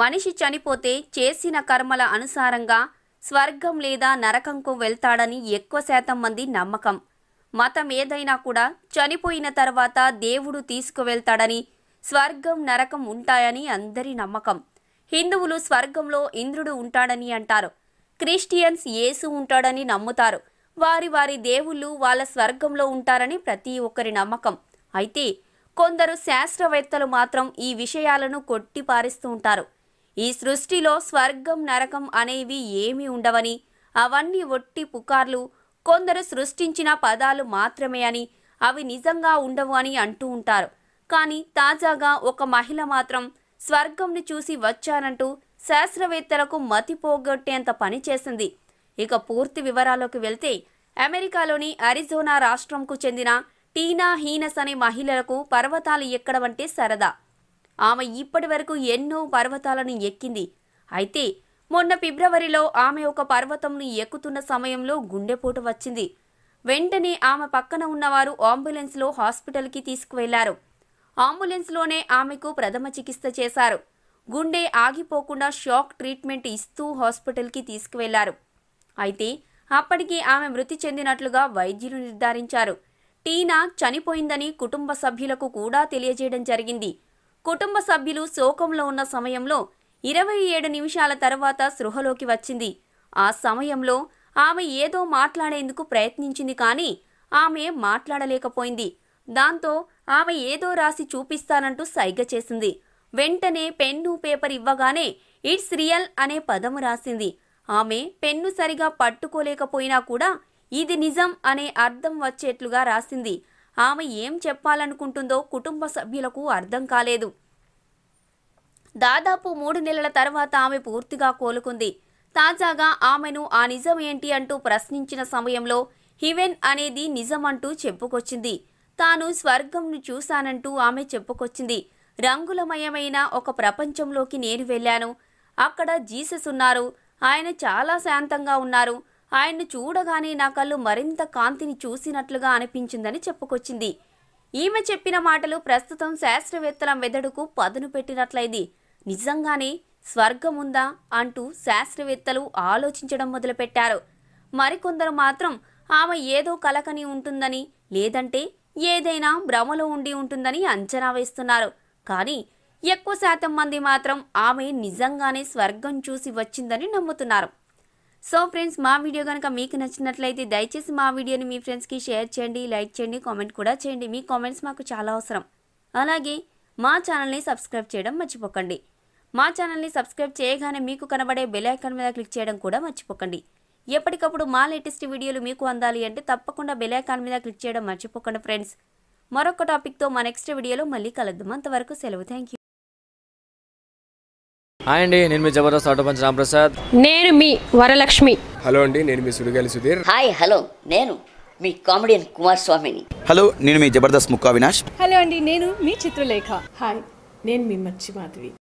మనిషి చనిపోతే చేసిన కర్మల అనుసారంగా స్వర్గం లేదా నరకంకు వెళ్తాడని ఎక్కువ శాతం మంది నమ్మకం మతం ఏదైనా కూడా చనిపోయిన తర్వాత దేవుడు తీసుకువెళ్తాడని స్వర్గం నరకం ఉంటాయని అందరి నమ్మకం హిందువులు స్వర్గంలో ఇంద్రుడు ఉంటాడని అంటారు క్రిస్టియన్స్ యేసు ఉంటాడని నమ్ముతారు వారి వారి దేవుళ్ళు వాళ్ళ స్వర్గంలో ఉంటారని ప్రతి ఒక్కరి నమ్మకం అయితే కొందరు శాస్త్రవేత్తలు మాత్రం ఈ విషయాలను కొట్టిపారిస్తూ ఉంటారు ఈ సృష్టిలో స్వర్గం నరకం అనేవి ఏమీ ఉండవని అవన్నీ ఒట్టి పుకార్లు కొందరు సృష్టించిన పదాలు మాత్రమే అని అవి నిజంగా ఉండవు అని అంటూ ఉంటారు కానీ తాజాగా ఒక మహిళ మాత్రం స్వర్గంని చూసి వచ్చానంటూ శాస్త్రవేత్తలకు మతి పోగొట్టేంత పని చేసింది ఇక పూర్తి వివరాలోకి వెళ్తే అమెరికాలోని అరిజోనా రాష్ట్రంకు చెందిన టీనా హీనస్ అనే మహిళలకు పర్వతాలు ఎక్కడమంటే సరదా ఆమె ఇప్పటి వరకు ఎన్నో పర్వతాలను ఎక్కింది అయితే మొన్న ఫిబ్రవరిలో ఆమె ఒక పర్వతంను ఎక్కుతున్న సమయంలో గుండెపోటు వచ్చింది వెంటనే ఆమె పక్కన ఉన్నవారు అంబులెన్స్లో హాస్పిటల్కి తీసుకువెళ్లారు అంబులెన్స్లోనే ఆమెకు ప్రథమ చికిత్స చేశారు గుండె ఆగిపోకుండా షాక్ ట్రీట్మెంట్ ఇస్తూ హాస్పిటల్కి తీసుకువెళ్లారు అయితే అప్పటికి ఆమె మృతి చెందినట్లుగా వైద్యులు నిర్ధారించారు టీనా చనిపోయిందని కుటుంబ సభ్యులకు కూడా తెలియజేయడం జరిగింది కుటుంబ సభ్యులు శోకంలో ఉన్న సమయంలో ఇరవై ఏడు నిమిషాల తర్వాత సృహలోకి వచ్చింది ఆ సమయంలో ఆమె ఏదో మాట్లాడేందుకు ప్రయత్నించింది కానీ ఆమె మాట్లాడలేకపోయింది దాంతో ఆమె ఏదో రాసి చూపిస్తానంటూ సైగ చేసింది వెంటనే పెన్ను పేపర్ ఇవ్వగానే ఇట్స్ రియల్ అనే పదము రాసింది ఆమె పెన్ను సరిగా పట్టుకోలేకపోయినా కూడా ఇది నిజం అనే అర్థం వచ్చేట్లుగా రాసింది ఆమె ఏం చెప్పాలనుకుంటుందో కుటుంబ సభ్యులకు అర్థం కాలేదు దాదాపు మూడు నెలల తర్వాత ఆమె పూర్తిగా కోలుకుంది తాజాగా ఆమెను ఆ నిజం ఏంటి అంటూ ప్రశ్నించిన సమయంలో హివెన్ అనేది నిజమంటూ చెప్పుకొచ్చింది తాను స్వర్గంను చూశానంటూ ఆమె చెప్పుకొచ్చింది రంగులమయమైన ఒక ప్రపంచంలోకి నేను వెళ్ళాను అక్కడ జీసస్ ఉన్నారు ఆయన చాలా శాంతంగా ఉన్నారు ఆయన్ను చూడగానే నా కళ్ళు మరింత కాంతిని చూసినట్లుగా అనిపించిందని చెప్పుకొచ్చింది ఈమె చెప్పిన మాటలు ప్రస్తుతం శాస్త్రవేత్తల మెదడుకు పదును పెట్టినట్లయింది నిజంగానే స్వర్గముందా అంటూ శాస్త్రవేత్తలు ఆలోచించడం మొదలుపెట్టారు మరికొందరు మాత్రం ఆమె ఏదో కలకని ఉంటుందని లేదంటే ఏదైనా భ్రమలో ఉండి ఉంటుందని అంచనా వేస్తున్నారు కానీ ఎక్కువ శాతం మంది మాత్రం ఆమె నిజంగానే స్వర్గం చూసి వచ్చిందని నమ్ముతున్నారు సో ఫ్రెండ్స్ మా వీడియో కనుక మీకు నచ్చినట్లయితే దయచేసి మా వీడియోని మీ ఫ్రెండ్స్కి షేర్ చేయండి లైక్ చేయండి కామెంట్ కూడా చేయండి మీ కామెంట్స్ మాకు చాలా అవసరం అలాగే మా ఛానల్ని సబ్స్క్రైబ్ చేయడం మర్చిపోకండి మా ఛానల్ని సబ్స్క్రైబ్ చేయగానే మీకు కనబడే బెల్ ఐకాన్ మీద క్లిక్ చేయడం కూడా మర్చిపోకండి ఎప్పటికప్పుడు మా లేటెస్ట్ వీడియోలు మీకు అందాలి అంటే తప్పకుండా బెల్ ఐకాన్ మీద క్లిక్ చేయడం మర్చిపోకండి ఫ్రెండ్స్ మరొక టాపిక్తో మా నెక్స్ట్ వీడియోలో మళ్ళీ కలుద్దాం అంతవరకు సెలవు థ్యాంక్ హాయ్ అండి నేను మీ జబర్దస్త్ ఆటో పంచ రామప్రసాద్ నేను మీ వరలక్ష్మి హలో అండి నేను మీ సుడిగాలి సుధీర్ హాయ్ హలో నేను మీ కామెడియన్ కుమార్ స్వామిని హలో నేను మీ జబర్దస్త్ ముక్కా వినాష్ హలో అండి నేను మీ చిత్రలేఖ హాయ్ నేను మీ మర్చి మాధవి